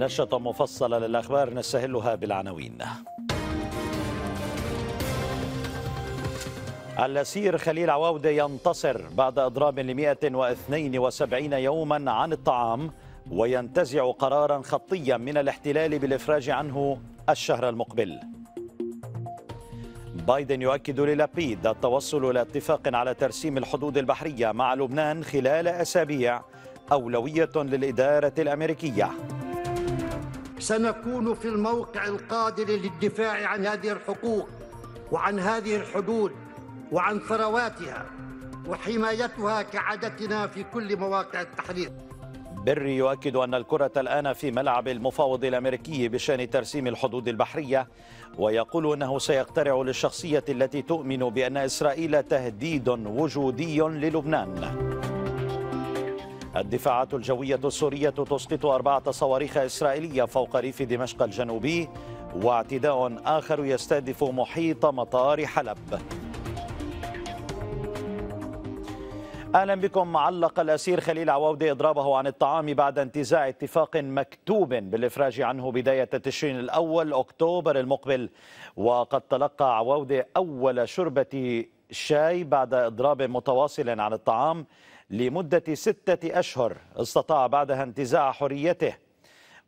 نشرة مفصلة للأخبار نستهلها بالعناوين الأسير خليل عواودة ينتصر بعد إضراب ل 172 يوما عن الطعام وينتزع قرارا خطيا من الاحتلال بالإفراج عنه الشهر المقبل بايدن يؤكد للابيد التوصل إلى اتفاق على ترسيم الحدود البحرية مع لبنان خلال أسابيع أولوية للإدارة الأمريكية سنكون في الموقع القادر للدفاع عن هذه الحقوق وعن هذه الحدود وعن ثرواتها وحمايتها كعادتنا في كل مواقع التحرير بري يؤكد أن الكرة الآن في ملعب المفاوض الأمريكي بشأن ترسيم الحدود البحرية ويقول أنه سيقترع للشخصية التي تؤمن بأن إسرائيل تهديد وجودي للبنان الدفاعات الجوية السورية تسقط أربعة صواريخ إسرائيلية فوق ريف دمشق الجنوبي واعتداء آخر يستهدف محيط مطار حلب اهلا بكم علق الاسير خليل عواودي اضرابه عن الطعام بعد انتزاع اتفاق مكتوب بالافراج عنه بدايه تشرين الاول اكتوبر المقبل وقد تلقى عواودي اول شربه شاي بعد اضراب متواصل عن الطعام لمدة ستة أشهر استطاع بعدها انتزاع حريته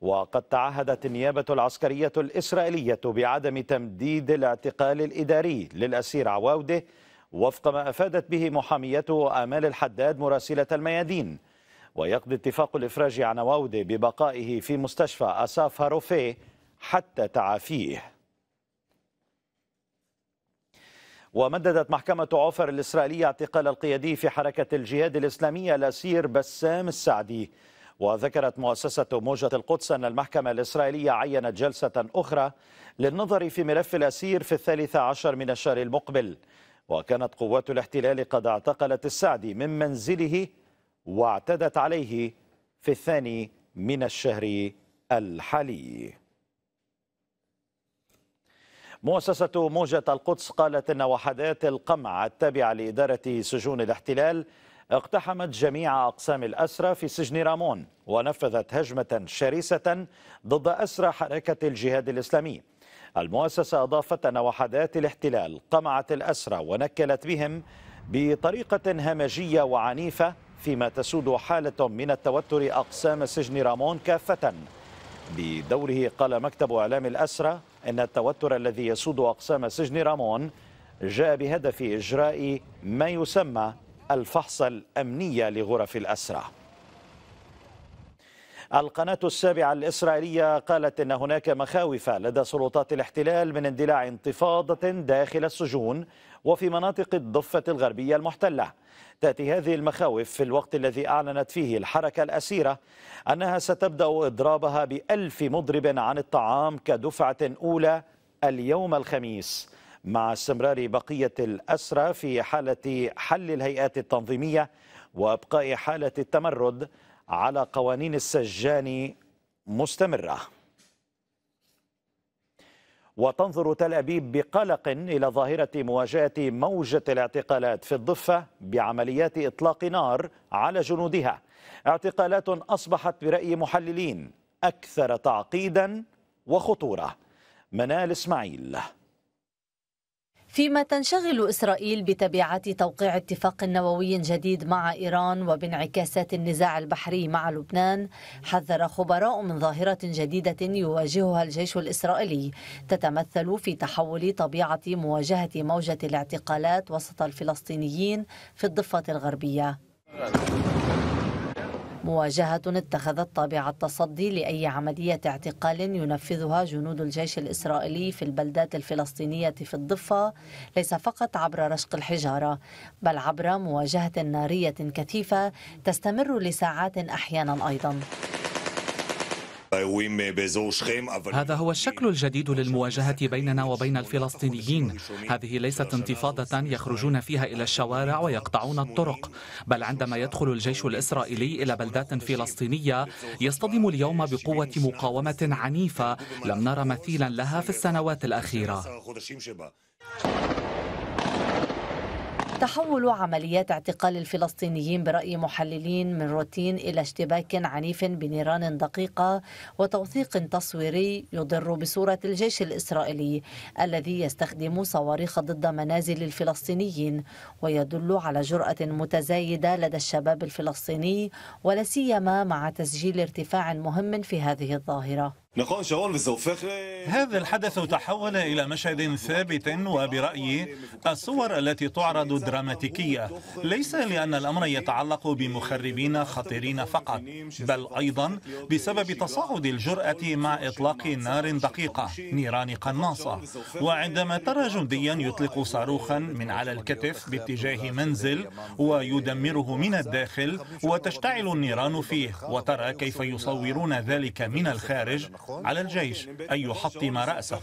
وقد تعهدت النيابة العسكرية الإسرائيلية بعدم تمديد الاعتقال الإداري للأسير عواودة وفق ما أفادت به محاميته آمال الحداد مراسلة الميادين ويقضي اتفاق الإفراج عن عواودة ببقائه في مستشفى أساف هاروفي حتى تعافيه ومددت محكمة عوفر الإسرائيلية اعتقال القيادي في حركة الجهاد الإسلامية الأسير بسام السعدي وذكرت مؤسسة موجة القدس أن المحكمة الإسرائيلية عينت جلسة أخرى للنظر في ملف الأسير في الثالث عشر من الشهر المقبل وكانت قوات الاحتلال قد اعتقلت السعدي من منزله واعتدت عليه في الثاني من الشهر الحالي مؤسسة موجة القدس قالت أن وحدات القمع التابعة لإدارة سجون الاحتلال اقتحمت جميع أقسام الأسرى في سجن رامون ونفذت هجمة شرسة ضد أسرى حركة الجهاد الإسلامي المؤسسة أضافت أن وحدات الاحتلال قمعت الأسرى ونكلت بهم بطريقة همجية وعنيفة فيما تسود حالة من التوتر أقسام سجن رامون كافة بدوره قال مكتب إعلام الأسرة أن التوتر الذي يسود أقسام سجن رامون جاء بهدف إجراء ما يسمى الفحص الأمنية لغرف الأسرى القناة السابعة الإسرائيلية قالت أن هناك مخاوف لدى سلطات الاحتلال من اندلاع انتفاضة داخل السجون وفي مناطق الضفة الغربية المحتلة تأتي هذه المخاوف في الوقت الذي أعلنت فيه الحركة الأسيرة أنها ستبدأ إضرابها بألف مضرب عن الطعام كدفعة أولى اليوم الخميس مع استمرار بقية الأسرى في حالة حل الهيئات التنظيمية وإبقاء حالة التمرد على قوانين السجان مستمره وتنظر تل أبيب بقلق إلى ظاهرة مواجهة موجة الاعتقالات في الضفة بعمليات إطلاق نار على جنودها اعتقالات أصبحت برأي محللين أكثر تعقيدا وخطورة منال إسماعيل فيما تنشغل إسرائيل بتبعات توقيع اتفاق نووي جديد مع إيران وبانعكاسات النزاع البحري مع لبنان حذر خبراء من ظاهرة جديدة يواجهها الجيش الإسرائيلي تتمثل في تحول طبيعة مواجهة موجة الاعتقالات وسط الفلسطينيين في الضفة الغربية مواجهة اتخذت طابع التصدي لأي عملية اعتقال ينفذها جنود الجيش الإسرائيلي في البلدات الفلسطينية في الضفة ليس فقط عبر رشق الحجارة بل عبر مواجهة نارية كثيفة تستمر لساعات أحيانا أيضا هذا هو الشكل الجديد للمواجهة بيننا وبين الفلسطينيين هذه ليست انتفاضة يخرجون فيها إلى الشوارع ويقطعون الطرق بل عندما يدخل الجيش الإسرائيلي إلى بلدات فلسطينية يصطدم اليوم بقوة مقاومة عنيفة لم نرى مثيلا لها في السنوات الأخيرة تحول عمليات اعتقال الفلسطينيين برأي محللين من روتين إلى اشتباك عنيف بنيران دقيقة وتوثيق تصويري يضر بصورة الجيش الإسرائيلي الذي يستخدم صواريخ ضد منازل الفلسطينيين ويدل على جرأة متزايدة لدى الشباب الفلسطيني ولا سيما مع تسجيل ارتفاع مهم في هذه الظاهرة هذا الحدث تحول إلى مشهد ثابت وبرأيي الصور التي تعرض دراماتيكية ليس لأن الأمر يتعلق بمخربين خطيرين فقط بل أيضا بسبب تصاعد الجرأة مع إطلاق نار دقيقة نيران قناصة وعندما ترى جنديا يطلق صاروخا من على الكتف باتجاه منزل ويدمره من الداخل وتشتعل النيران فيه وترى كيف يصورون ذلك من الخارج على الجيش أن يحطم رأسه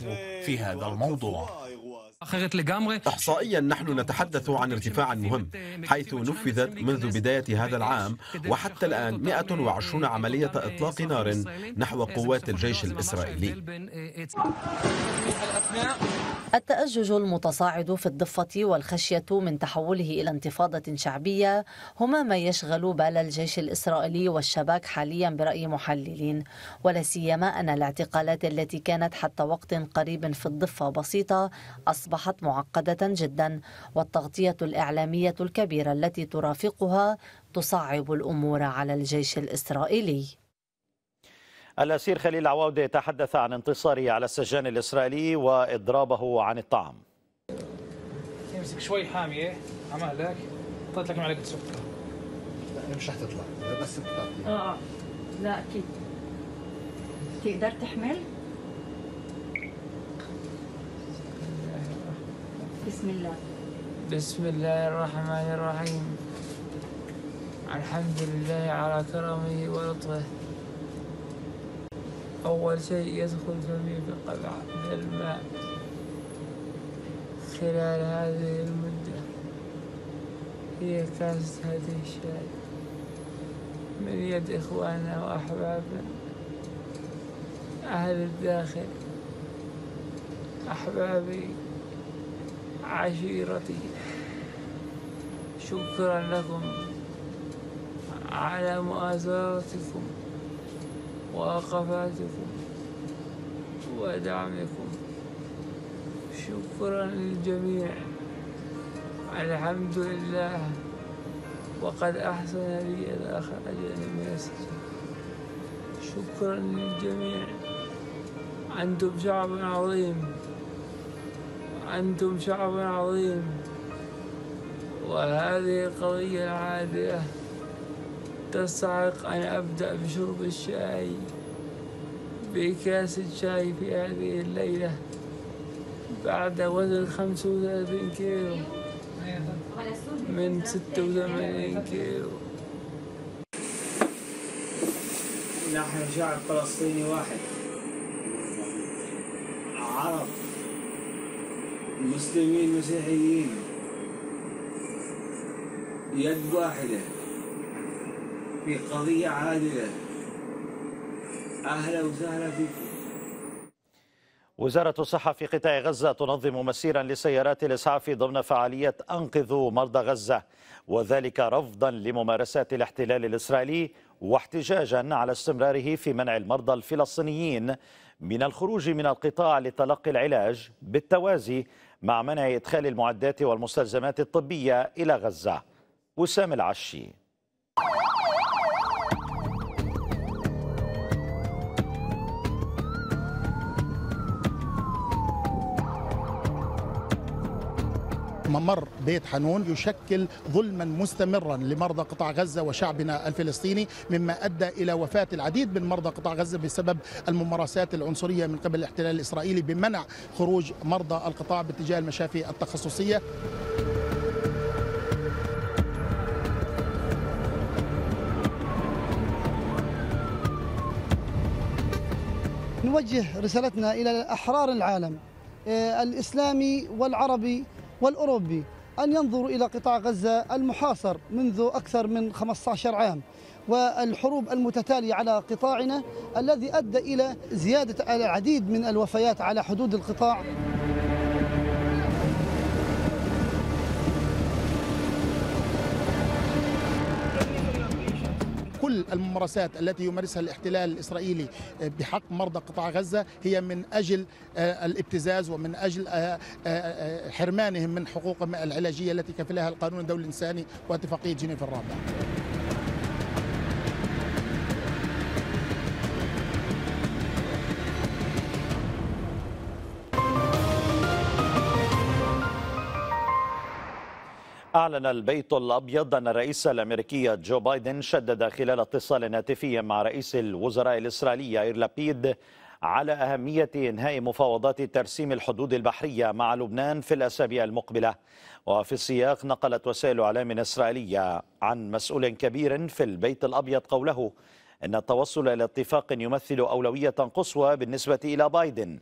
في هذا الموضوع إحصائيا نحن نتحدث عن ارتفاع مهم حيث نفذت منذ بداية هذا العام وحتى الآن 120 عملية إطلاق نار نحو قوات الجيش الإسرائيلي التأجج المتصاعد في الضفة والخشية من تحوله إلى انتفاضة شعبية هما ما يشغل بال الجيش الإسرائيلي والشباك حاليا برأي محللين ولا سيما أن الاعتقالات التي كانت حتى وقت قريب في الضفة بسيطة أصبحت معقدة جدا والتغطية الإعلامية الكبيرة التي ترافقها تصعب الأمور على الجيش الإسرائيلي الأسير خليل عواودة تحدث عن انتصاره على السجان الإسرائيلي وإضرابه عن الطعام امسك شوي حامية عمالك لك اعطيت لك معلقة سكر لا مش رح تطلع بس بتعطيها آه،, اه لا أكيد تقدر تحمل؟ بسم الله بسم الله الرحمن الرحيم الحمد لله على كرمه ولطفه أول شيء يدخل فمي بقطع من الماء خلال هذه المدة هي كاسة هذه الشاي من يد إخواننا وأحبابنا أهل الداخل أحبابي عشيرتي شكرا لكم على مؤازرتكم مواقفاتكم ودعمكم شكرا للجميع الحمد لله وقد أحسن لي الاخ اجل من السجن شكرا للجميع أنتم شعب عظيم أنتم شعب عظيم وهذه قضيه عادله تستحق أن أبدأ بشرب الشاي بكاسة شاي في هذه الليلة بعد وزن خمسة وثلاثين كيلو من ستة وثمانين كيلو نحن شعب فلسطيني واحد عرب مسلمين مسيحيين يد واحده في قضية عادلة أهلا وسهلا فيكم وزارة الصحة في قطاع غزة تنظم مسيرا لسيارات الإسعاف ضمن فعالية أنقذوا مرضى غزة وذلك رفضا لممارسات الاحتلال الإسرائيلي واحتجاجا على استمراره في منع المرضى الفلسطينيين من الخروج من القطاع لتلقي العلاج بالتوازي مع منع إدخال المعدات والمستلزمات الطبية إلى غزة وسام العشي ممر بيت حنون يشكل ظلما مستمرا لمرضى قطاع غزة وشعبنا الفلسطيني مما أدى إلى وفاة العديد من مرضى قطاع غزة بسبب الممارسات العنصرية من قبل الاحتلال الإسرائيلي بمنع خروج مرضى القطاع باتجاه المشافي التخصصية نوجه رسالتنا إلى أحرار العالم آه، الإسلامي والعربي والأوروبي أن ينظروا إلى قطاع غزة المحاصر منذ أكثر من 15 عام والحروب المتتالية على قطاعنا الذي أدى إلى زيادة العديد من الوفيات على حدود القطاع كل الممارسات التي يمارسها الاحتلال الإسرائيلي آه، بحق مرضى قطاع غزة هي من أجل آه، الابتزاز ومن أجل آه، حرمانهم من حقوقهم العلاجية التي كفلها القانون الدولي الإنساني واتفاقية جنيف الرابعة أعلن البيت الأبيض أن الرئيس الأمريكي جو بايدن شدد خلال اتصال هاتفي مع رئيس الوزراء الإسرائيلي إير لابيد على أهمية إنهاء مفاوضات ترسيم الحدود البحرية مع لبنان في الأسابيع المقبلة وفي السياق نقلت وسائل إعلام إسرائيلية عن مسؤول كبير في البيت الأبيض قوله إن التوصل إلى اتفاق يمثل أولوية قصوى بالنسبة إلى بايدن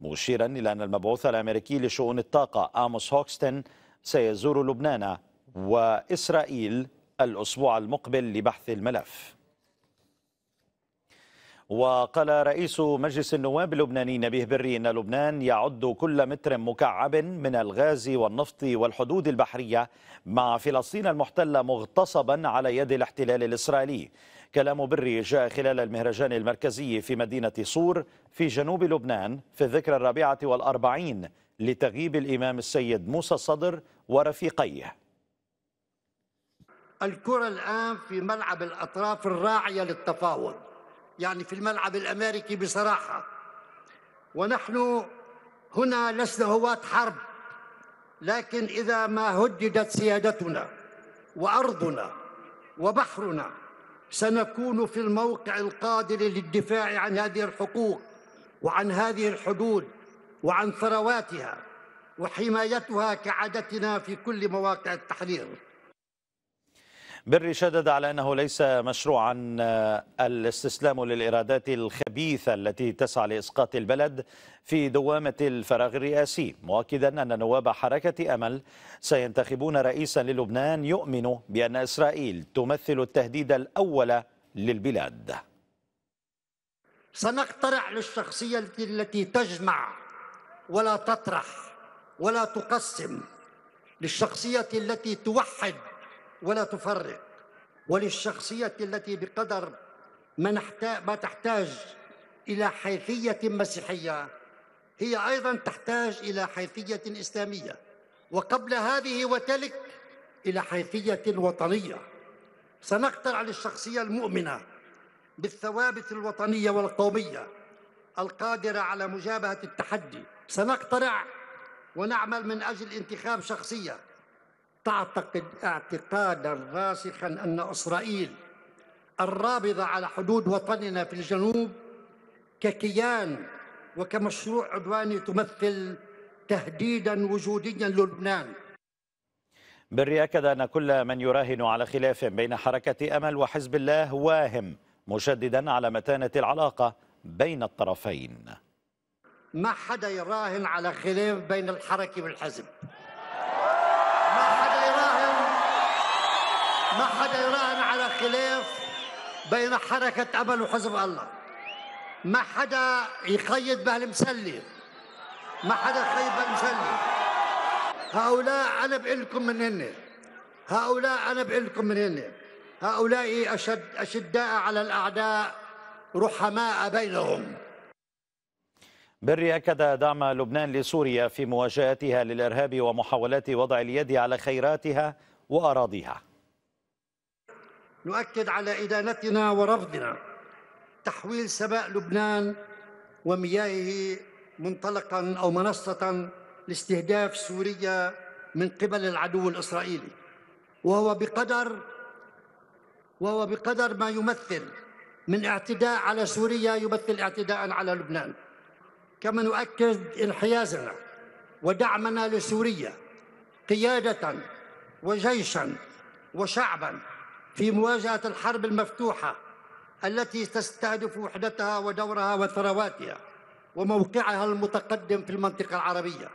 مشيرا إلى أن المبعوث الأمريكي لشؤون الطاقة آموس هوكستن سيزور لبنان وإسرائيل الأسبوع المقبل لبحث الملف وقال رئيس مجلس النواب اللبناني نبيه بري ان لبنان يعد كل متر مكعب من الغاز والنفط والحدود البحريه مع فلسطين المحتله مغتصبا على يد الاحتلال الاسرائيلي. كلام بري جاء خلال المهرجان المركزي في مدينه صور في جنوب لبنان في الذكرى الرابعه والاربعين لتغييب الامام السيد موسى الصدر ورفيقيه. الكرة الآن في ملعب الأطراف الراعية للتفاوض يعني في الملعب الأمريكي بصراحة ونحن هنا لسنا هواة حرب لكن إذا ما هددت سيادتنا وأرضنا وبحرنا سنكون في الموقع القادر للدفاع عن هذه الحقوق وعن هذه الحدود وعن ثرواتها وحمايتها كعادتنا في كل مواقع التحرير بري شدد على أنه ليس مشروعا آه، الاستسلام للإرادات الخبيثة التي تسعى لإسقاط البلد في دوامة الفراغ الرئاسي مؤكدا أن نواب حركة أمل سينتخبون رئيسا للبنان يؤمن بأن إسرائيل تمثل التهديد الأول للبلاد سنقترع للشخصية التي تجمع ولا تطرح ولا تقسم للشخصية التي توحد ولا تفرق وللشخصية التي بقدر ما, ما تحتاج إلى حيثية مسيحية هي أيضا تحتاج إلى حيثية إسلامية وقبل هذه وتلك إلى حيثية وطنية سنقترع للشخصية المؤمنة بالثوابت الوطنية والقومية القادرة على مجابهة التحدي سنقترع ونعمل من أجل انتخاب شخصية تعتقد اعتقادا راسخا ان اسرائيل الرابضه على حدود وطننا في الجنوب ككيان وكمشروع عدواني تمثل تهديدا وجوديا للبنان بري أكد أن كل من يراهن على خلاف بين حركة أمل وحزب الله واهم مشددا على متانة العلاقة بين الطرفين ما حدا يراهن على خلاف بين الحركة والحزب يراهن على خلاف بين حركة أمل وحزب الله ما حدا يقيد بهالمسلة ما حدا يقيد بهالمسلة هؤلاء أنا بقول لكم من هن هؤلاء أنا بقول لكم من هن هؤلاء أشد أشداء على الأعداء رحماء بينهم بري أكد دعم لبنان لسوريا في مواجهتها للإرهاب ومحاولات وضع اليد على خيراتها وأراضيها نؤكد على إدانتنا ورفضنا تحويل سماء لبنان ومياهه منطلقا أو منصة لاستهداف سوريا من قبل العدو الإسرائيلي وهو بقدر وهو بقدر ما يمثل من اعتداء على سوريا يمثل اعتداء على لبنان كما نؤكد انحيازنا ودعمنا لسوريا قيادة وجيشا وشعبا في مواجهة الحرب المفتوحة التي تستهدف وحدتها ودورها وثرواتها وموقعها المتقدم في المنطقة العربية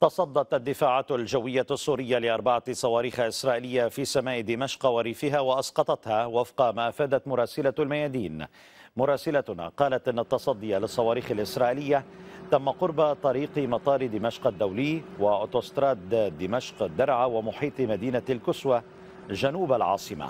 تصدت الدفاعات الجوية السورية لأربعة صواريخ إسرائيلية في سماء دمشق وريفها وأسقطتها وفق ما أفادت مراسلة الميادين مراسلتنا قالت أن التصدي للصواريخ الإسرائيلية تم قرب طريق مطار دمشق الدولي وأوتوستراد دمشق الدرعة ومحيط مدينة الكسوة جنوب العاصمة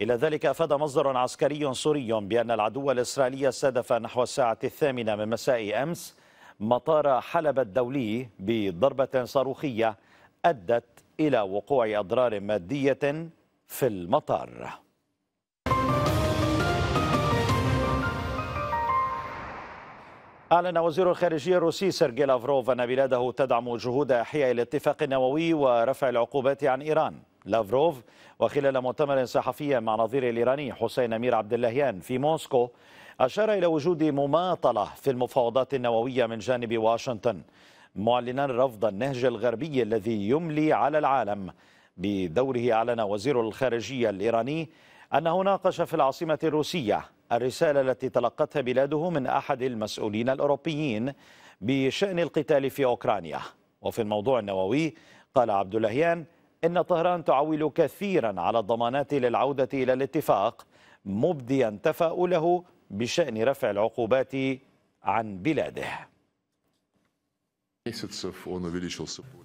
إلى ذلك أفاد مصدر عسكري سوري بأن العدو الإسرائيلي استهدف نحو الساعة الثامنة من مساء أمس مطار حلب الدولي بضربة صاروخية أدت إلى وقوع أضرار مادية في المطار أعلن وزير الخارجية الروسي سيرجي لافروف أن بلاده تدعم جهود إحياء الاتفاق النووي ورفع العقوبات عن إيران لافروف وخلال مؤتمر صحفي مع نظيره الإيراني حسين أمير عبد اللهيان في موسكو أشار إلى وجود مماطلة في المفاوضات النووية من جانب واشنطن معلنا رفض النهج الغربي الذي يملي على العالم بدوره أعلن وزير الخارجية الإيراني أنه ناقش في العاصمة الروسية الرسالة التي تلقتها بلاده من أحد المسؤولين الأوروبيين بشأن القتال في أوكرانيا وفي الموضوع النووي قال عبد اللهيان إن طهران تعول كثيرا على الضمانات للعودة إلى الاتفاق مبديا تفاؤله بشأن رفع العقوبات عن بلاده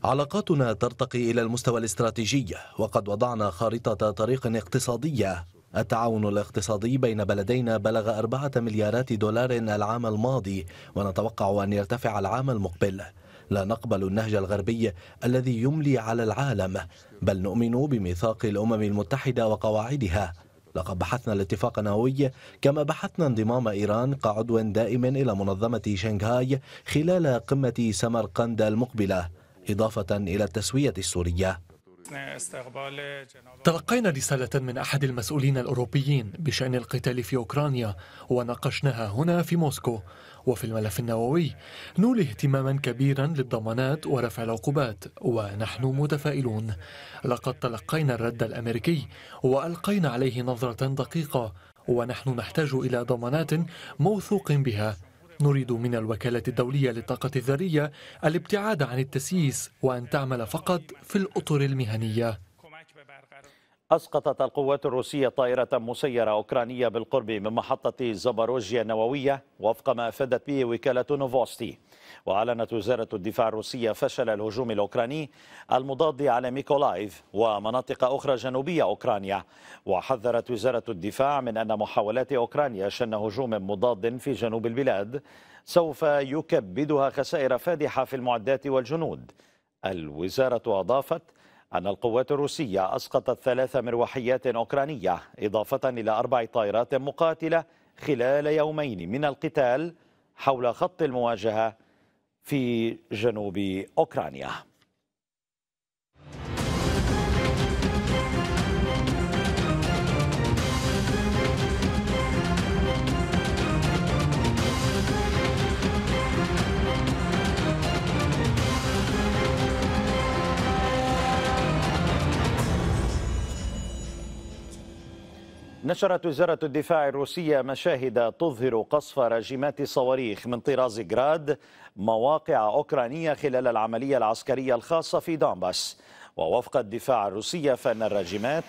علاقاتنا ترتقي إلى المستوى الاستراتيجي وقد وضعنا خارطة طريق اقتصادية التعاون الاقتصادي بين بلدينا بلغ أربعة مليارات دولار العام الماضي ونتوقع أن يرتفع العام المقبل لا نقبل النهج الغربي الذي يملي على العالم بل نؤمن بميثاق الأمم المتحدة وقواعدها لقد بحثنا الاتفاق النووي كما بحثنا انضمام إيران كعضو دائم إلى منظمة شنغهاي خلال قمة سمرقند المقبلة إضافة إلى التسوية السورية تلقينا رسالة من أحد المسؤولين الأوروبيين بشأن القتال في أوكرانيا وناقشناها هنا في موسكو وفي الملف النووي نولي اهتماما كبيرا للضمانات ورفع العقوبات ونحن متفائلون لقد تلقينا الرد الأمريكي وألقينا عليه نظرة دقيقة ونحن نحتاج إلى ضمانات موثوق بها نريد من الوكالة الدولية للطاقة الذرية الابتعاد عن التسييس وأن تعمل فقط في الأطر المهنية أسقطت القوات الروسية طائرة مسيرة أوكرانية بالقرب من محطة زاباروجيا النووية وفق ما أفادت به وكالة نوفوستي وأعلنت وزارة الدفاع الروسية فشل الهجوم الأوكراني المضاد على ميكولايف ومناطق أخرى جنوبية أوكرانيا وحذرت وزارة الدفاع من أن محاولات أوكرانيا شن هجوم مضاد في جنوب البلاد سوف يكبدها خسائر فادحة في المعدات والجنود الوزارة أضافت أن القوات الروسية أسقطت ثلاث مروحيات أوكرانية إضافة إلى أربع طائرات مقاتلة خلال يومين من القتال حول خط المواجهة في جنوب أوكرانيا نشرت وزارة الدفاع الروسية مشاهد تظهر قصف راجمات صواريخ من طراز جراد مواقع أوكرانية خلال العملية العسكرية الخاصة في دونباس ووفق الدفاع الروسية فإن الراجمات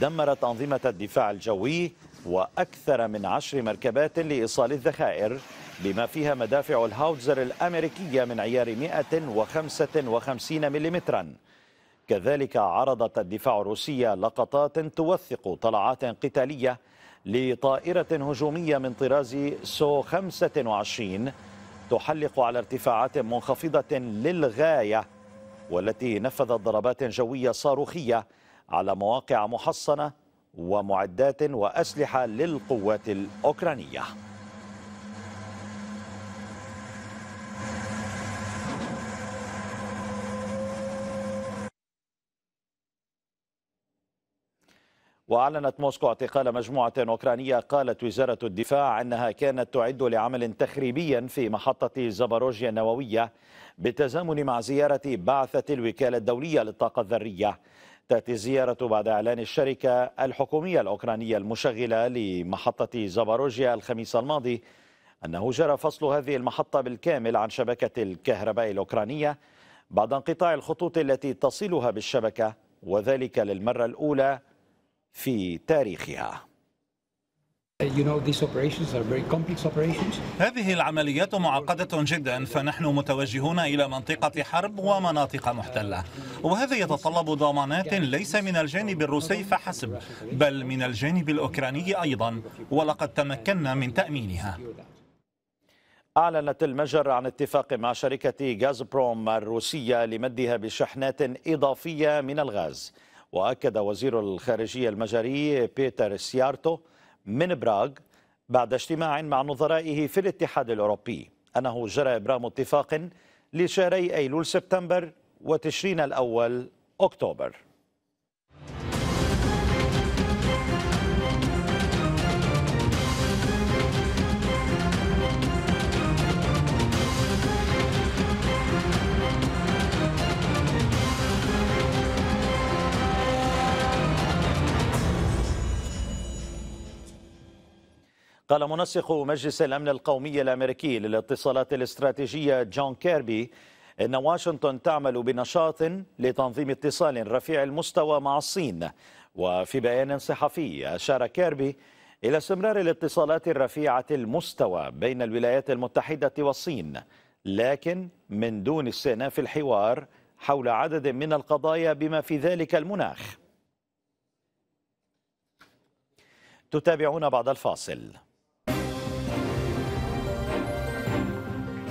دمرت أنظمة الدفاع الجوي وأكثر من عشر مركبات لإيصال الذخائر بما فيها مدافع الهاوتزر الأمريكية من عيار 155 مليمتراً كذلك عرضت الدفاع الروسية لقطات توثق طلعات قتالية لطائرة هجومية من طراز سو 25 تحلق على ارتفاعات منخفضة للغاية والتي نفذت ضربات جوية صاروخية على مواقع محصنة ومعدات وأسلحة للقوات الأوكرانية وأعلنت موسكو اعتقال مجموعة أوكرانية قالت وزارة الدفاع أنها كانت تعد لعمل تخريبي في محطة زاباروجيا النووية بالتزامن مع زيارة بعثة الوكالة الدولية للطاقة الذرية تأتي الزيارة بعد إعلان الشركة الحكومية الأوكرانية المشغلة لمحطة زاباروجيا الخميس الماضي أنه جرى فصل هذه المحطة بالكامل عن شبكة الكهرباء الأوكرانية بعد انقطاع الخطوط التي تصلها بالشبكة وذلك للمرة الأولى في تاريخها هذه العمليات معقدة جدا فنحن متوجهون إلى منطقة حرب ومناطق محتلة وهذا يتطلب ضمانات ليس من الجانب الروسي فحسب بل من الجانب الأوكراني أيضا ولقد تمكنا من تأمينها أعلنت المجر عن اتفاق مع شركة غازبروم الروسية لمدها بشحنات إضافية من الغاز وأكد وزير الخارجية المجري بيتر سيارتو من براغ بعد اجتماع مع نظرائه في الاتحاد الأوروبي أنه جرى إبرام اتفاق لشهري أيلول سبتمبر وتشرين الأول أكتوبر قال منسق مجلس الأمن القومي الأمريكي للاتصالات الاستراتيجية جون كيربي إن واشنطن تعمل بنشاط لتنظيم اتصال رفيع المستوى مع الصين وفي بيان صحفي أشار كيربي إلى استمرار الاتصالات الرفيعة المستوى بين الولايات المتحدة والصين لكن من دون استئناف الحوار حول عدد من القضايا بما في ذلك المناخ تتابعون بعد الفاصل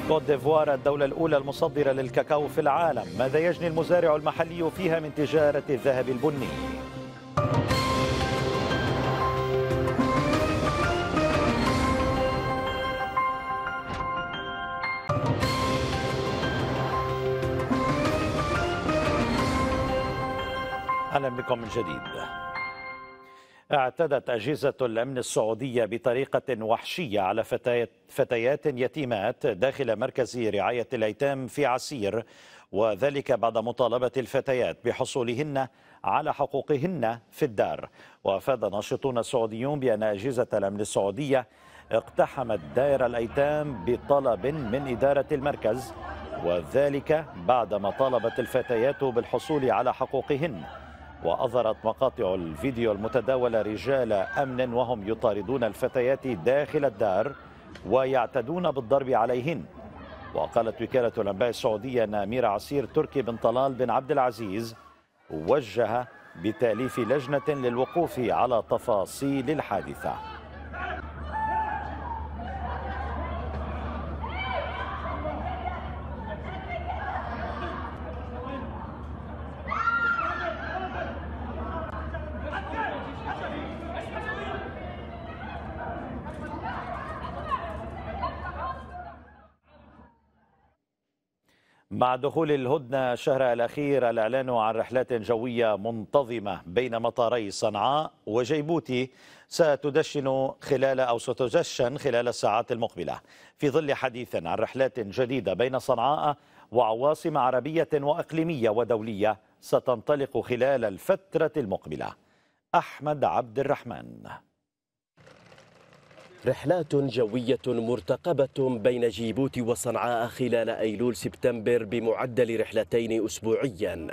كوت ديفوار الدولة الأولى المصدرة للكاكاو في العالم ماذا يجني المزارع المحلي فيها من تجارة الذهب البني أهلا بكم من جديد اعتدت أجهزة الأمن السعودية بطريقة وحشية على فتيات, فتيات يتيمات داخل مركز رعاية الأيتام في عسير وذلك بعد مطالبة الفتيات بحصولهن على حقوقهن في الدار وأفاد ناشطون سعوديون بأن أجهزة الأمن السعودية اقتحمت دائرة الأيتام بطلب من إدارة المركز وذلك بعدما طالبت الفتيات بالحصول على حقوقهن وأظهرت مقاطع الفيديو المتداولة رجال أمن وهم يطاردون الفتيات داخل الدار ويعتدون بالضرب عليهن وقالت وكالة الأنباء السعودية أن أمير عسير تركي بن طلال بن عبد العزيز وجه بتأليف لجنة للوقوف على تفاصيل الحادثة مع دخول الهدنة الشهر الأخير الإعلان عن رحلات جوية منتظمة بين مطاري صنعاء وجيبوتي ستدشن خلال أو ستدشن خلال الساعات المقبلة في ظل حديث عن رحلات جديدة بين صنعاء وعواصم عربية وإقليمية ودولية ستنطلق خلال الفترة المقبلة أحمد عبد الرحمن رحلات جوية مرتقبة بين جيبوتي وصنعاء خلال أيلول سبتمبر بمعدل رحلتين أسبوعياً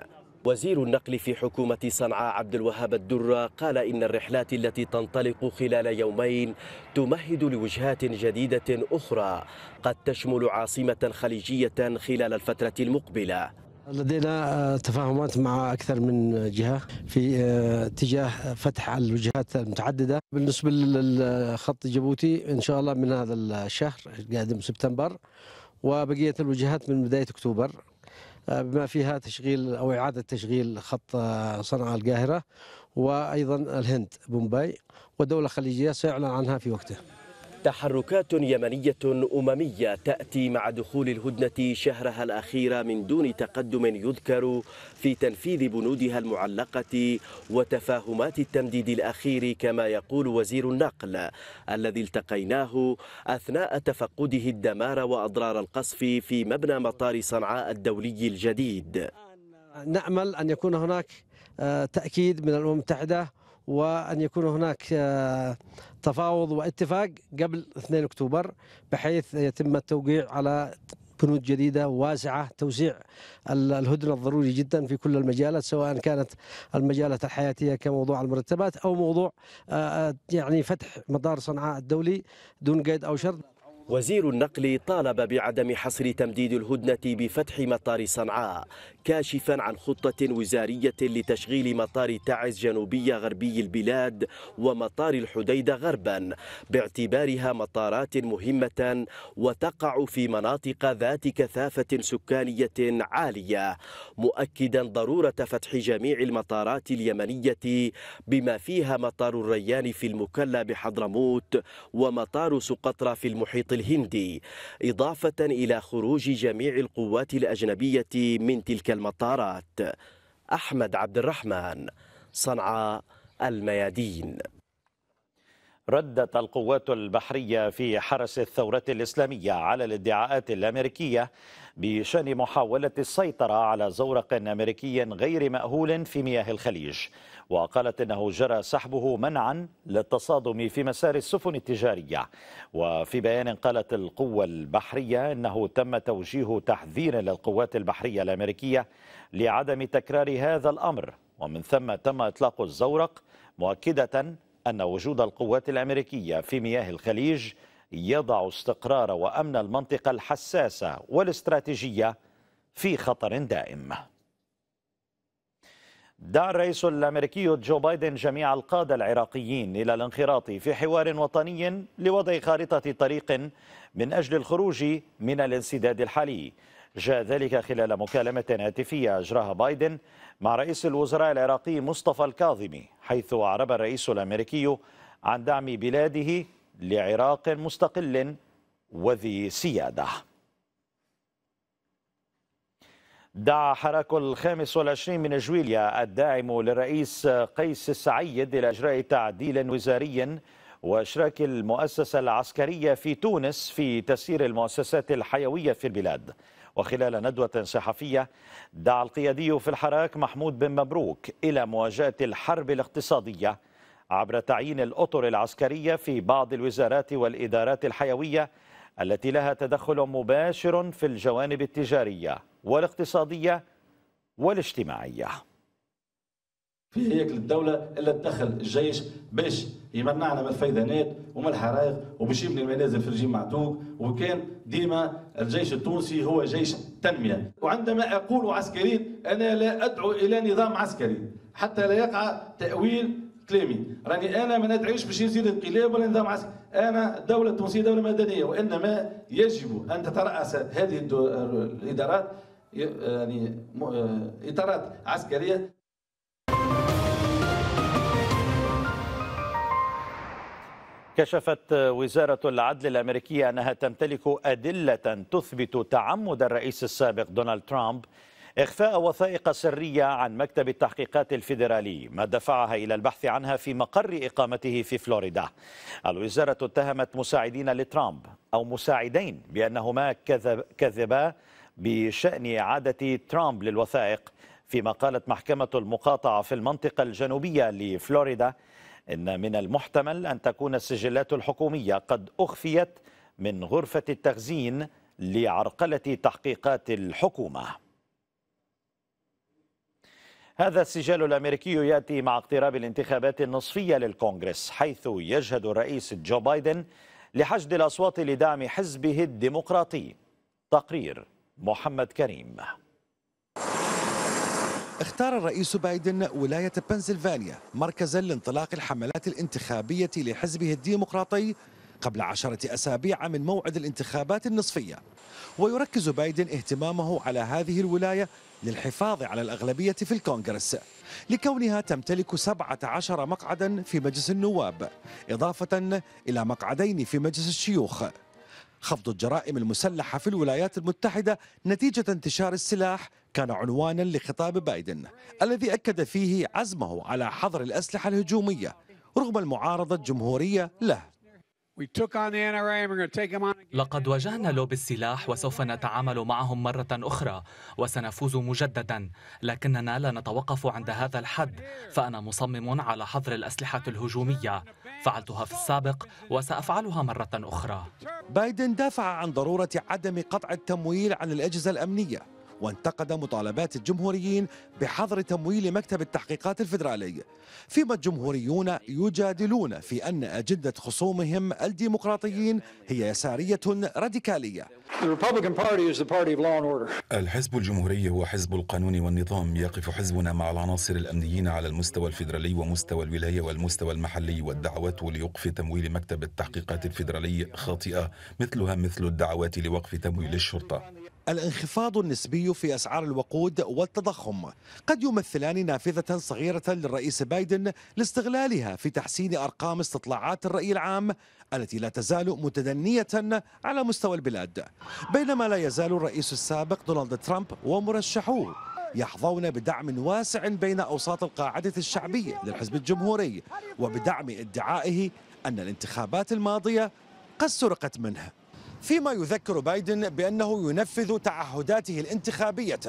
وزير النقل في حكومة صنعاء عبد الوهاب الدرة قال إن الرحلات التي تنطلق خلال يومين تمهد لوجهات جديدة أخرى قد تشمل عاصمة خليجية خلال الفترة المقبلة لدينا آه، تفاهمات مع اكثر من جهه في آه، اتجاه فتح الوجهات المتعدده بالنسبه للخط الجيبوتي ان شاء الله من هذا الشهر القادم سبتمبر وبقيه الوجهات من بدايه اكتوبر آه، بما فيها تشغيل او اعاده تشغيل خط صنعاء القاهره وايضا الهند بومباي ودوله خليجيه سيعلن عنها في وقته تحركات يمنية أممية تأتي مع دخول الهدنة شهرها الأخير من دون تقدم يذكر في تنفيذ بنودها المعلقة وتفاهمات التمديد الأخير كما يقول وزير النقل الذي التقيناه أثناء تفقده الدمار وأضرار القصف في مبنى مطار صنعاء الدولي الجديد نأمل أن يكون هناك آه، تأكيد من الأمم المتحدة وأن يكون هناك آه، تفاوض واتفاق قبل 2 أكتوبر بحيث يتم التوقيع على بنود جديده واسعه توسيع الهدنه الضروري جدا في كل المجالات سواء كانت المجالات الحياتيه كموضوع المرتبات او موضوع آه، آه، يعني فتح مطار صنعاء الدولي دون قيد او شرط وزير النقل طالب بعدم حصر تمديد الهدنة بفتح مطار صنعاء كاشفا عن خطة وزارية لتشغيل مطار تعز جنوبي غربي البلاد ومطار الحديدة غربا باعتبارها مطارات مهمة وتقع في مناطق ذات كثافة سكانية عالية مؤكدا ضرورة فتح جميع المطارات اليمنية بما فيها مطار الريان في المكلا بحضرموت ومطار سقطرى في المحيط الهندي إضافة إلى خروج جميع القوات الأجنبية من تلك المطارات أحمد عبد الرحمن صنعاء الميادين ردت القوات البحرية في حرس الثورة الإسلامية على الادعاءات الأمريكية بشأن محاولة السيطرة على زورق أمريكي غير مأهول في مياه الخليج وقالت إنه جرى سحبه منعا للتصادم في مسار السفن التجارية وفي بيان قالت القوة البحرية إنه تم توجيه تحذير للقوات البحرية الأمريكية لعدم تكرار هذا الأمر ومن ثم تم إطلاق الزورق مؤكدة أن وجود القوات الأمريكية في مياه الخليج يضع استقرار وأمن المنطقة الحساسة والاستراتيجية في خطر دائم دعا الرئيس الامريكي جو بايدن جميع القاده العراقيين الى الانخراط في حوار وطني لوضع خارطه طريق من اجل الخروج من الانسداد الحالي. جاء ذلك خلال مكالمه هاتفيه اجراها بايدن مع رئيس الوزراء العراقي مصطفى الكاظمي، حيث اعرب الرئيس الامريكي عن دعم بلاده لعراق مستقل وذي سيادة دعا حراك الخامس والعشرين من جويليا الداعم للرئيس قيس السعيد إلى إجراء تعديل وزاري وإشراك المؤسسة العسكرية في تونس في تسيير المؤسسات الحيوية في البلاد وخلال ندوة صحفية دعا القيادي في الحراك محمود بن مبروك إلى مواجهة الحرب الاقتصادية عبر تعيين الأطر العسكرية في بعض الوزارات والإدارات الحيوية التي لها تدخل مباشر في الجوانب التجارية والاقتصادية والاجتماعية في هيكل الدولة إلا تدخل الجيش باش يمنعنا من الفيضانات ومن الحرائق وباش يبني المنازل في الجيم معتوق وكان ديما الجيش التونسي هو جيش تنمية وعندما أقول عسكريا أنا لا أدعو إلى نظام عسكري حتى لا يقع تأويل كلامي راني انا ما ندعيش باش نزيد انقلاب ولا نظام عسكري انا دوله تونسيه دوله مدنيه وانما يجب ان تتراس هذه الادارات يعني آه، اطارات عسكريه كشفت وزارة العدل الأمريكية أنها تمتلك أدلة تثبت تعمد الرئيس السابق دونالد ترامب إخفاء وثائق سرية عن مكتب التحقيقات الفيدرالي ما دفعها إلى البحث عنها في مقر إقامته في فلوريدا الوزارة اتهمت مساعدين لترامب أو مساعدين بأنهما كذب كذبا بشأن عادة ترامب للوثائق فيما قالت محكمة المقاطعة في المنطقة الجنوبية لفلوريدا إن من المحتمل أن تكون السجلات الحكومية قد أخفيت من غرفة التخزين لعرقلة تحقيقات الحكومة هذا السجال الأمريكي يأتي مع اقتراب الانتخابات النصفية للكونغرس حيث يجهد الرئيس جو بايدن لحشد الأصوات لدعم حزبه الديمقراطي تقرير محمد كريم اختار الرئيس بايدن ولاية بنسلفانيا مركزا لانطلاق الحملات الانتخابية لحزبه الديمقراطي قبل عشرة أسابيع من موعد الانتخابات النصفية ويركز بايدن اهتمامه على هذه الولاية للحفاظ على الأغلبية في الكونغرس لكونها تمتلك 17 مقعدا في مجلس النواب إضافة إلى مقعدين في مجلس الشيوخ خفض الجرائم المسلحة في الولايات المتحدة نتيجة انتشار السلاح كان عنوانا لخطاب بايدن الذي أكد فيه عزمه على حظر الأسلحة الهجومية رغم المعارضة الجمهورية له لقد واجهنا لوب السلاح وسوف نتعامل معهم مرة أخرى وسنفوز مجددا لكننا لا نتوقف عند هذا الحد فأنا مصمم على حظر الأسلحة الهجومية فعلتها في السابق وسأفعلها مرة أخرى بايدن دافع عن ضرورة عدم قطع التمويل عن الأجهزة الأمنية وانتقد مطالبات الجمهوريين بحظر تمويل مكتب التحقيقات الفدرالي فيما الجمهوريون يجادلون في أن أجدة خصومهم الديمقراطيين هي يسارية راديكالية الحزب الجمهوري هو حزب القانون والنظام يقف حزبنا مع العناصر الأمنيين على المستوى الفيدرالي ومستوى الولاية والمستوى المحلي والدعوات لوقف تمويل مكتب التحقيقات الفيدرالي خاطئة مثلها مثل الدعوات لوقف تمويل الشرطة الانخفاض النسبي في أسعار الوقود والتضخم قد يمثلان نافذة صغيرة للرئيس بايدن لاستغلالها في تحسين أرقام استطلاعات الرأي العام التي لا تزال متدنية على مستوى البلاد بينما لا يزال الرئيس السابق دونالد ترامب ومرشحوه يحظون بدعم واسع بين أوساط القاعدة الشعبية للحزب الجمهوري وبدعم ادعائه أن الانتخابات الماضية قد سرقت منه فيما يذكر بايدن بأنه ينفذ تعهداته الانتخابية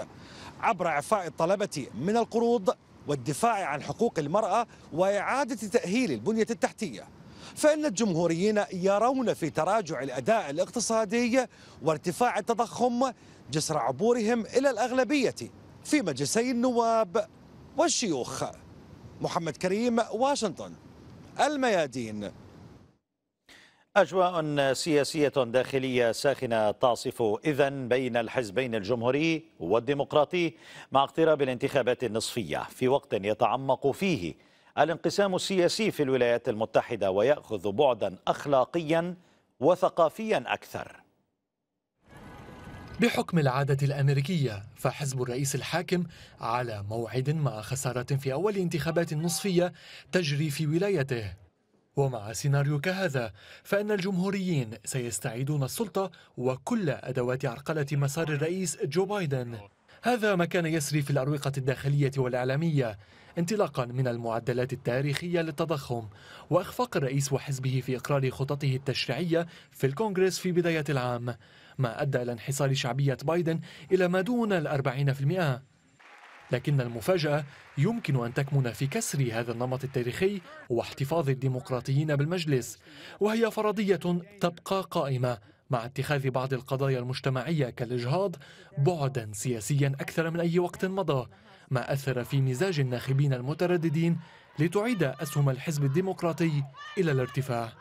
عبر إعفاء الطلبة من القروض والدفاع عن حقوق المرأة وإعادة تأهيل البنية التحتية فإن الجمهوريين يرون في تراجع الأداء الاقتصادي وارتفاع التضخم جسر عبورهم إلى الأغلبية في مجلسي النواب والشيوخ محمد كريم واشنطن الميادين أجواء سياسية داخلية ساخنة تعصف إذا بين الحزبين الجمهوري والديمقراطي مع اقتراب الانتخابات النصفية في وقت يتعمق فيه الانقسام السياسي في الولايات المتحدة ويأخذ بعدا أخلاقيا وثقافيا أكثر بحكم العادة الأمريكية فحزب الرئيس الحاكم على موعد مع خسارة في أول انتخابات نصفية تجري في ولايته ومع سيناريو كهذا فإن الجمهوريين سيستعيدون السلطة وكل أدوات عرقلة مسار الرئيس جو بايدن هذا ما كان يسري في الأروقة الداخلية والإعلامية انطلاقا من المعدلات التاريخية للتضخم وأخفاق الرئيس وحزبه في إقرار خططه التشريعية في الكونغرس في بداية العام ما أدى إلى انحصار شعبية بايدن إلى ما دون الأربعين في المئة لكن المفاجأة يمكن أن تكمن في كسر هذا النمط التاريخي واحتفاظ الديمقراطيين بالمجلس وهي فرضية تبقى قائمة مع اتخاذ بعض القضايا المجتمعية كالإجهاض بعدا سياسيا أكثر من أي وقت مضى ما أثر في مزاج الناخبين المترددين لتعيد أسهم الحزب الديمقراطي إلى الارتفاع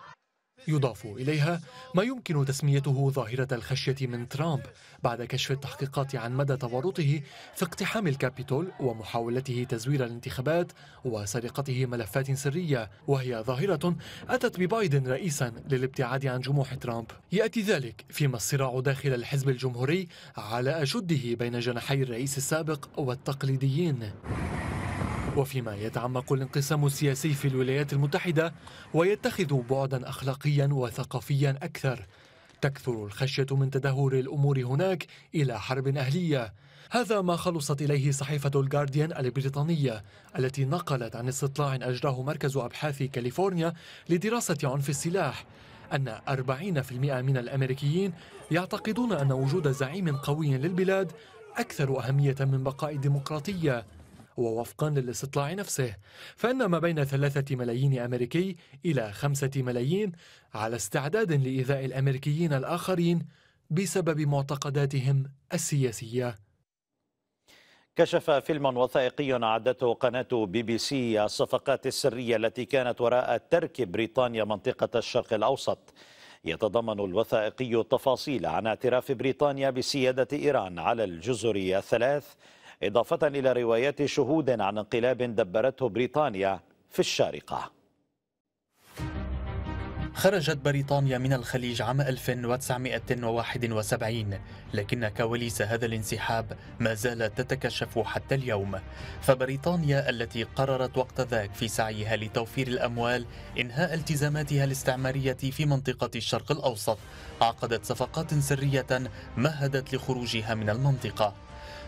يضاف إليها ما يمكن تسميته ظاهرة الخشية من ترامب بعد كشف التحقيقات عن مدى تورطه في اقتحام الكابيتول ومحاولته تزوير الانتخابات وسرقته ملفات سرية وهي ظاهرة أتت ببايدن رئيسا للابتعاد عن جموح ترامب يأتي ذلك فيما الصراع داخل الحزب الجمهوري على أشده بين جناحي الرئيس السابق والتقليديين وفيما يتعمق الانقسام السياسي في الولايات المتحدة ويتخذ بعدا أخلاقيا وثقافيا أكثر تكثر الخشية من تدهور الأمور هناك إلى حرب أهلية هذا ما خلصت إليه صحيفة الجارديان البريطانية التي نقلت عن استطلاع أجراه مركز أبحاث كاليفورنيا لدراسة عنف السلاح أن 40% من الأمريكيين يعتقدون أن وجود زعيم قوي للبلاد أكثر أهمية من بقاء الديمقراطية ووفقا للاستطلاع نفسه فإن ما بين ثلاثة ملايين أمريكي إلى خمسة ملايين على استعداد لإيذاء الأمريكيين الآخرين بسبب معتقداتهم السياسيه كشف فيلم وثائقي أعدته قناة بي بي سي الصفقات السرية التي كانت وراء ترك بريطانيا منطقة الشرق الأوسط يتضمن الوثائقي تفاصيل عن اعتراف بريطانيا بسيادة إيران على الجزر الثلاث إضافة إلى روايات شهود عن انقلاب دبرته بريطانيا في الشارقة خرجت بريطانيا من الخليج عام 1971 لكن كواليس هذا الانسحاب ما زالت تتكشف حتى اليوم فبريطانيا التي قررت وقت ذاك في سعيها لتوفير الأموال إنهاء التزاماتها الاستعمارية في منطقة الشرق الأوسط عقدت صفقات سرية مهدت لخروجها من المنطقة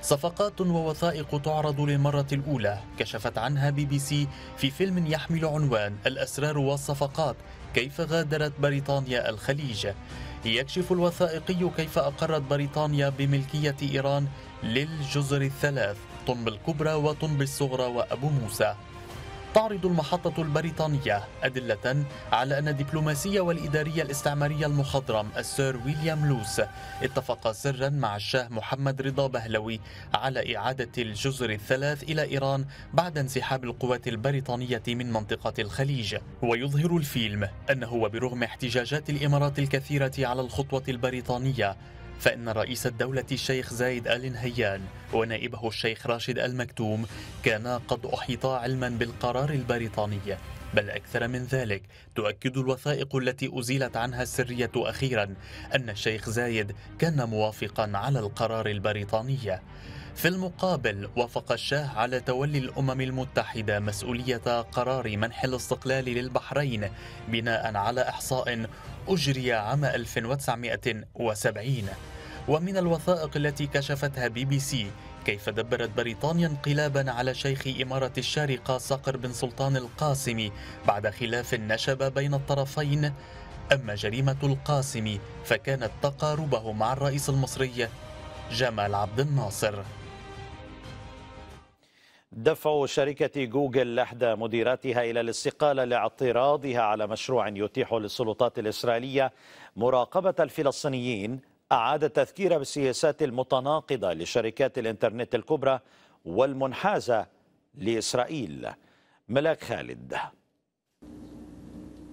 صفقات ووثائق تعرض للمرة الأولى كشفت عنها بي بي سي في فيلم يحمل عنوان الأسرار والصفقات كيف غادرت بريطانيا الخليج يكشف الوثائقي كيف أقرت بريطانيا بملكية إيران للجزر الثلاث طنب الكبرى وطنب الصغرى وأبو موسى تعرض المحطة البريطانية أدلة على أن الدبلوماسي والإداري الاستعماري المخضرم السير ويليام لوس اتفق سرا مع الشاه محمد رضا بهلوي على إعادة الجزر الثلاث إلى إيران بعد انسحاب القوات البريطانية من منطقة الخليج ويظهر الفيلم أنه وبرغم احتجاجات الإمارات الكثيرة على الخطوة البريطانية فإن رئيس الدولة الشيخ زايد آل نهيان ونائبه الشيخ راشد المكتوم كانا قد أحيطا علما بالقرار البريطاني بل أكثر من ذلك تؤكد الوثائق التي أزيلت عنها السرية أخيرا أن الشيخ زايد كان موافقا على القرار البريطاني في المقابل وافق الشاه على تولي الامم المتحده مسؤوليه قرار منح الاستقلال للبحرين بناء على احصاء أجري عام 1970 ومن الوثائق التي كشفتها بي بي سي كيف دبرت بريطانيا انقلابا على شيخ إمارة الشارقة صقر بن سلطان القاسمي بعد خلاف نشب بين الطرفين أما جريمة القاسمي فكانت تقاربه مع الرئيس المصري جمال عبد الناصر دفع شركة جوجل إحدى مديراتها إلى الاستقالة لاعتراضها على مشروع يتيح للسلطات الإسرائيلية مراقبة الفلسطينيين أعاد التذكير بالسياسات المتناقضة لشركات الإنترنت الكبرى والمنحازة لإسرائيل ملاك خالد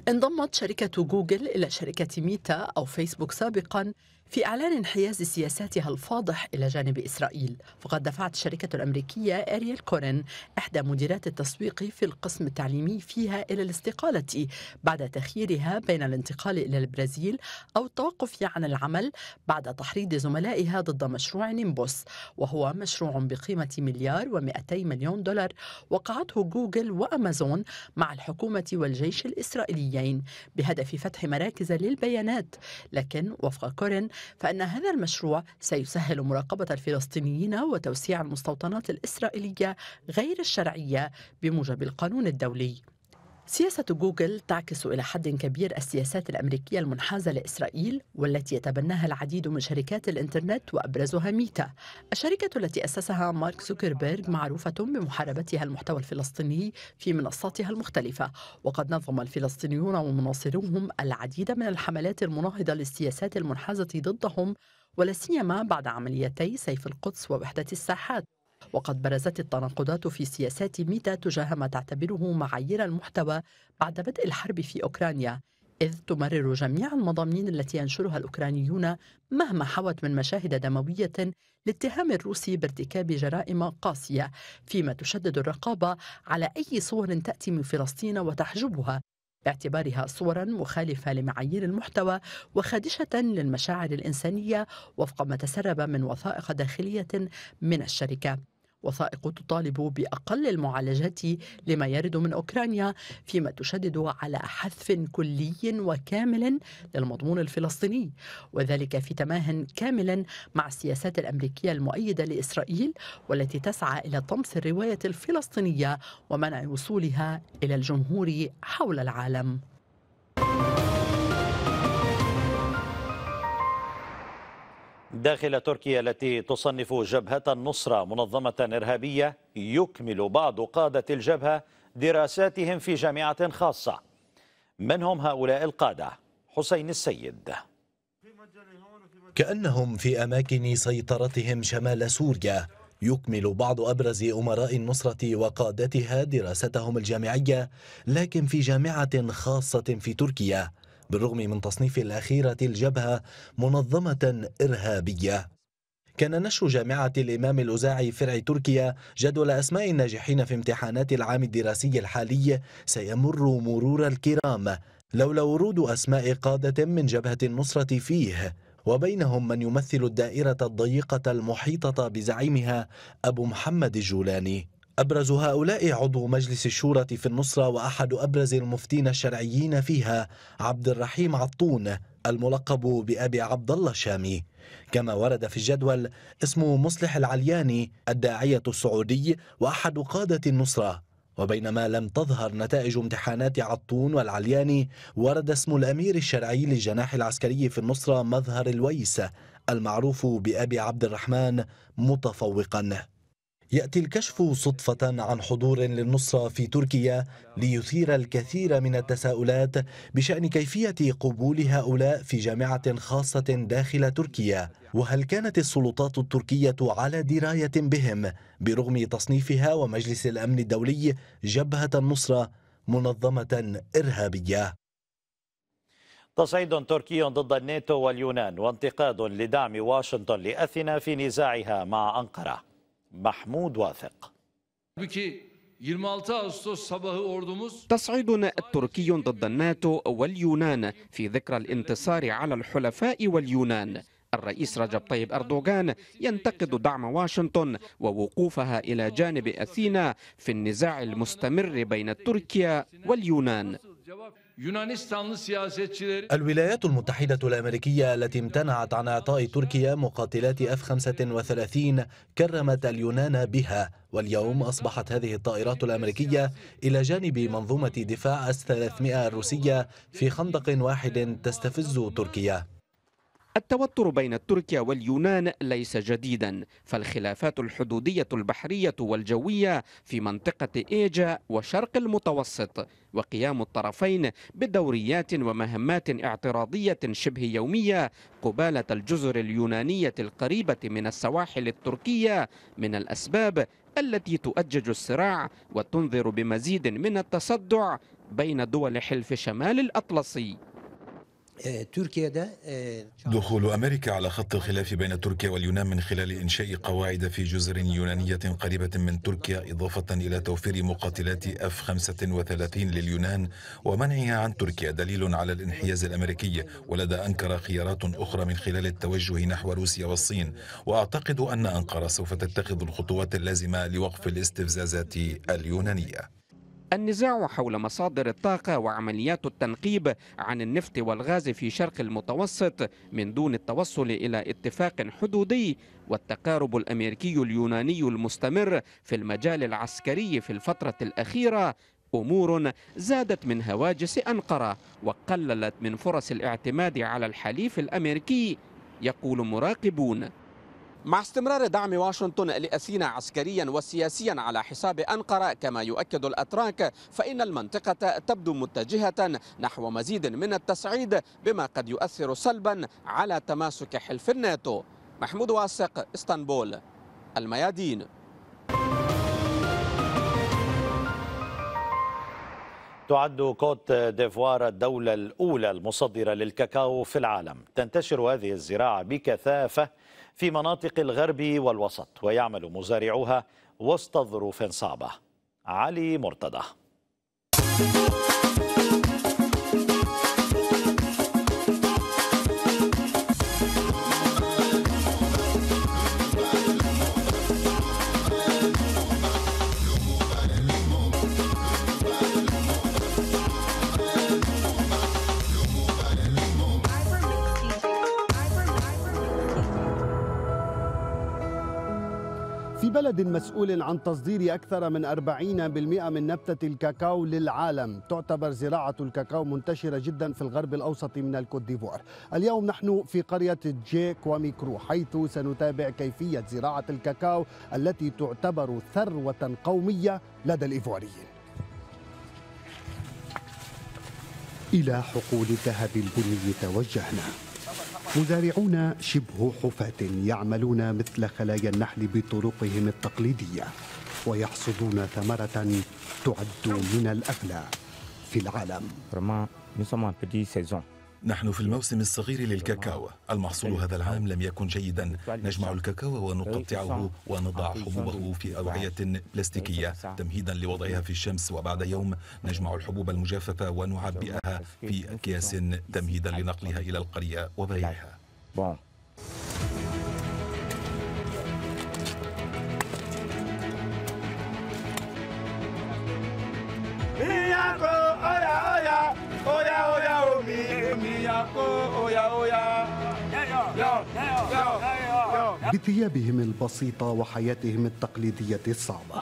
انضمت شركة جوجل إلى شركة ميتا أو فيسبوك سابقا في إعلان انحياز سياساتها الفاضح إلى جانب إسرائيل فقد دفعت الشركة الأمريكية اريل كورن إحدى مديرات التسويق في القسم التعليمي فيها إلى الاستقالة بعد تخييرها بين الانتقال إلى البرازيل أو التوقف عن العمل بعد تحريض زملائها ضد مشروع نيمبوس وهو مشروع بقيمة مليار و200 مليون دولار وقعته جوجل وأمازون مع الحكومة والجيش الإسرائيليين بهدف فتح مراكز للبيانات لكن وفق كورن فإن هذا المشروع سيسهل مراقبة الفلسطينيين وتوسيع المستوطنات الإسرائيلية غير الشرعية بموجب القانون الدولي سياسة جوجل تعكس إلى حد كبير السياسات الأمريكية المنحازة لإسرائيل والتي يتبناها العديد من شركات الإنترنت وأبرزها ميتا الشركة التي أسسها مارك زوكربيرغ معروفة بمحاربتها المحتوى الفلسطيني في منصاتها المختلفة وقد نظم الفلسطينيون ومناصروهم العديد من الحملات المناهضة للسياسات المنحازة ضدهم ولا سيما بعد عمليتي سيف القدس ووحدة الساحات وقد برزت التناقضات في سياسات ميتا تجاه ما تعتبره معايير المحتوى بعد بدء الحرب في أوكرانيا إذ تمرر جميع المضامين التي ينشرها الأوكرانيون مهما حوت من مشاهد دموية لاتهام الروسي بارتكاب جرائم قاسية فيما تشدد الرقابة على أي صور تأتي من فلسطين وتحجبها باعتبارها صورا مخالفة لمعايير المحتوى وخادشة للمشاعر الإنسانية وفق ما تسرب من وثائق داخلية من الشركة وثائق تطالب باقل المعالجات لما يرد من اوكرانيا فيما تشدد على حذف كلي وكامل للمضمون الفلسطيني وذلك في تماه كامل مع السياسات الامريكيه المؤيده لاسرائيل والتي تسعى الى طمس الروايه الفلسطينيه ومنع وصولها الى الجمهور حول العالم. داخل تركيا التي تصنف جبهة النصرة منظمة إرهابية يكمل بعض قادة الجبهة دراساتهم في جامعة خاصة من هم هؤلاء القادة؟ حسين السيد كأنهم في أماكن سيطرتهم شمال سوريا يكمل بعض أبرز أمراء النصرة وقادتها دراستهم الجامعية لكن في جامعة خاصة في تركيا بالرغم من تصنيف الأخيرة الجبهة منظمة إرهابية كان نشر جامعة الإمام الأوزاعي فرع تركيا جدول أسماء الناجحين في امتحانات العام الدراسي الحالي سيمر مرور الكرام لولا ورود أسماء قادة من جبهة النصرة فيه وبينهم من يمثل الدائرة الضيقة المحيطة بزعيمها أبو محمد الجولاني أبرز هؤلاء عضو مجلس الشورى في النصرة وأحد أبرز المفتين الشرعيين فيها عبد الرحيم عطون الملقب بأبي عبد الله الشامي كما ورد في الجدول اسم مصلح العلياني الداعية السعودي وأحد قادة النصرة وبينما لم تظهر نتائج امتحانات عطون والعلياني ورد اسم الأمير الشرعي للجناح العسكري في النصرة مظهر الويس المعروف بأبي عبد الرحمن متفوقاً يأتي الكشف صدفة عن حضور للنصرة في تركيا ليثير الكثير من التساؤلات بشأن كيفية قبول هؤلاء في جامعة خاصة داخل تركيا وهل كانت السلطات التركية على دراية بهم برغم تصنيفها ومجلس الأمن الدولي جبهة النصرة منظمة إرهابية تصعيد تركي ضد الناتو واليونان وانتقاد لدعم واشنطن لأثينا في نزاعها مع أنقرة محمود واثق تصعيد التركي ضد الناتو واليونان في ذكرى الانتصار على الحلفاء واليونان الرئيس رجب طيب أردوغان ينتقد دعم واشنطن ووقوفها إلى جانب أثينا في النزاع المستمر بين تركيا واليونان الولايات المتحدة الأمريكية التي امتنعت عن إعطاء تركيا مقاتلات F-35 كرمت اليونان بها واليوم أصبحت هذه الطائرات الأمريكية إلى جانب منظومة دفاع S-300 الروسية في خندق واحد تستفز تركيا التوتر بين تركيا واليونان ليس جديدا فالخلافات الحدودية البحرية والجوية في منطقة إيجا وشرق المتوسط وقيام الطرفين بدوريات ومهمات اعتراضية شبه يومية قبالة الجزر اليونانية القريبة من السواحل التركية من الأسباب التي تؤجج الصراع وتنذر بمزيد من التصدع بين دول حلف شمال الأطلسي آه، آه، دخول أمريكا على خط الخلاف بين تركيا واليونان من خلال إنشاء قواعد في جزر يونانية قريبة من تركيا إضافة إلى توفير مقاتلات اف 35 لليونان ومنعها عن تركيا دليل على الانحياز الأمريكي ولدى أنكرة خيارات أخرى من خلال التوجه نحو روسيا والصين وأعتقد أن أنقرة سوف تتخذ الخطوات اللازمة لوقف الاستفزازات اليونانية النزاع حول مصادر الطاقة وعمليات التنقيب عن النفط والغاز في شرق المتوسط من دون التوصل إلى اتفاق حدودي والتقارب الأمريكي اليوناني المستمر في المجال العسكري في الفترة الأخيرة أمور زادت من هواجس أنقرة وقللت من فرص الاعتماد على الحليف الأمريكي يقول مراقبون مع استمرار دعم واشنطن لأسينا عسكريا وسياسيا على حساب أنقرة كما يؤكد الأتراك فإن المنطقة تبدو متجهة نحو مزيد من التصعيد بما قد يؤثر سلبا على تماسك حلف الناتو محمود واسق اسطنبول الميادين تعد كوت ديفوار الدولة الأولى المصدرة للكاكاو في العالم تنتشر هذه الزراعة بكثافة في مناطق الغرب والوسط ويعمل مزارعوها وسط ظروف صعبة علي مرتضى بلد مسؤول عن تصدير أكثر من 40% من نبتة الكاكاو للعالم تعتبر زراعة الكاكاو منتشرة جدا في الغرب الأوسط من الكوت ديفوار اليوم نحن في قرية جي كواميكرو حيث سنتابع كيفية زراعة الكاكاو التي تعتبر ثروة قومية لدى الإيفواريين إلى حقول الذهب البني توجهنا مزارعون شبه حفاة يعملون مثل خلايا النحل بطرقهم التقليدية ويحصدون ثمرة تعد من الأغلى في العالم. نحن في الموسم الصغير للكاكاو المحصول هذا العام لم يكن جيدا نجمع الكاكاو ونقطعه ونضع حبوبه في أوعية بلاستيكية تمهيدا لوضعها في الشمس وبعد يوم نجمع الحبوب المجففة ونعبئها في أكياس تمهيدا لنقلها إلى القرية وبيعها بثيابهم البسيطة وحياتهم التقليدية الصعبة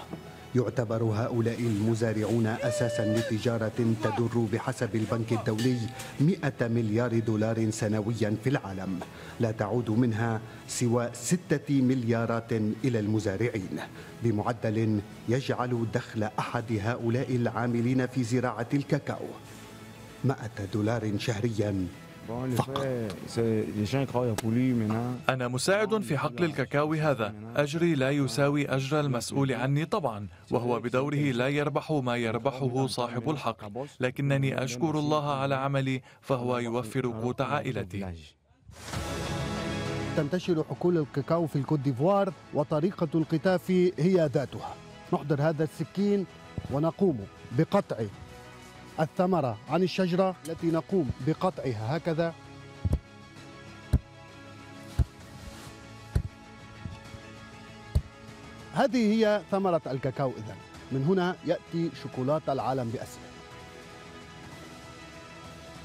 يعتبر هؤلاء المزارعون أساسا لتجارة تدر بحسب البنك الدولي 100 مليار دولار سنويا في العالم لا تعود منها سوى 6 مليارات إلى المزارعين بمعدل يجعل دخل أحد هؤلاء العاملين في زراعة الكاكاو 100 دولار شهريا فقط أنا مساعد في حقل الكاكاو هذا أجري لا يساوي أجر المسؤول عني طبعا وهو بدوره لا يربح ما يربحه صاحب الحقل لكنني أشكر الله على عملي فهو يوفر قوت عائلتي تنتشر حقول الكاكاو في الكوت ديفوار وطريقة القتاف هي ذاتها نحضر هذا السكين ونقوم بقطع الثمرة عن الشجرة التي نقوم بقطعها هكذا هذه هي ثمرة الكاكاو إذا من هنا يأتي شوكولاتة العالم بأسره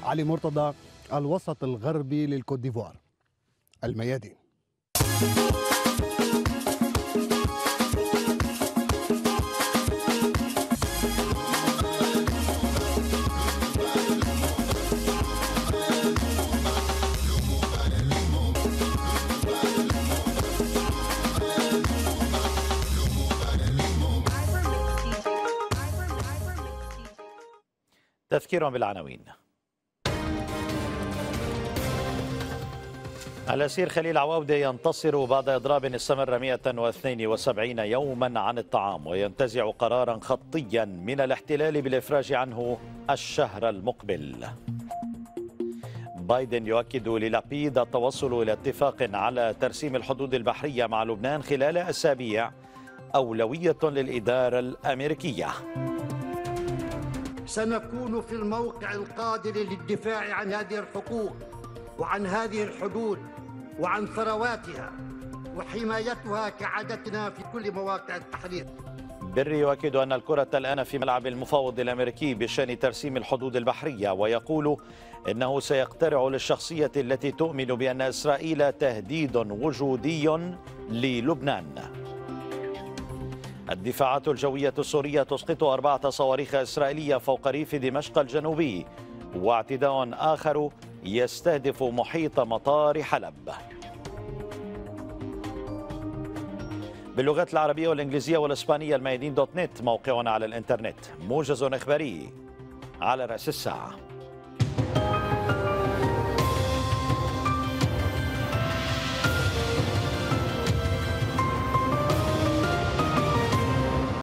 علي مرتضى الوسط الغربي للكوت ديفوار الميادين تذكير بالعناوين الأسير خليل عواودة ينتصر بعد إضراب استمر 172 يوما عن الطعام وينتزع قرارا خطيا من الاحتلال بالإفراج عنه الشهر المقبل بايدن يؤكد للابيد التوصل إلى اتفاق على ترسيم الحدود البحرية مع لبنان خلال أسابيع أولوية للإدارة الأمريكية سنكون في الموقع القادر للدفاع عن هذه الحقوق وعن هذه الحدود وعن ثرواتها وحمايتها كعادتنا في كل مواقع التحرير بري يؤكد أن الكرة الآن في ملعب المفاوض الأمريكي بشأن ترسيم الحدود البحرية ويقول إنه سيقترع للشخصية التي تؤمن بأن إسرائيل تهديد وجودي للبنان الدفاعات الجوية السورية تسقط أربعة صواريخ إسرائيلية فوق ريف دمشق الجنوبي واعتداء آخر يستهدف محيط مطار حلب باللغات العربية والإنجليزية والإسبانية الميادين دوت نت موقعنا على الإنترنت موجز إخباري على رأس الساعة